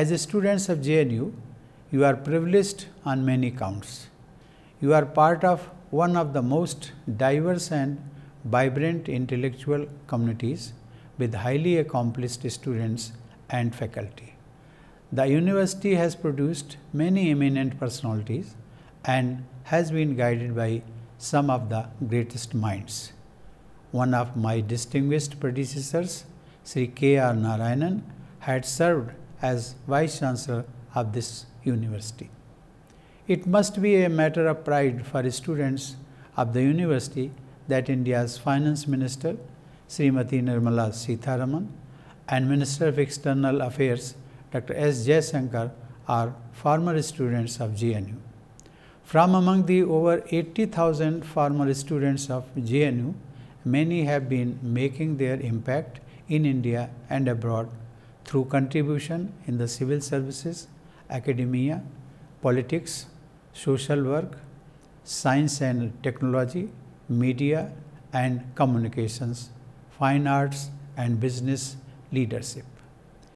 As students of JNU, you are privileged on many counts. You are part of one of the most diverse and vibrant intellectual communities with highly accomplished students and faculty. The university has produced many eminent personalities and has been guided by some of the greatest minds. One of my distinguished predecessors, Sri K. R. Narayanan, had served as Vice Chancellor of this university. It must be a matter of pride for students of the university that India's Finance Minister, Srimati Nirmala Sitharaman, and Minister of External Affairs, Dr. S. J. Sankar, are former students of GNU. From among the over 80,000 former students of GNU, many have been making their impact in India and abroad through contribution in the civil services, academia, politics, social work, science and technology, media and communications, fine arts and business leadership.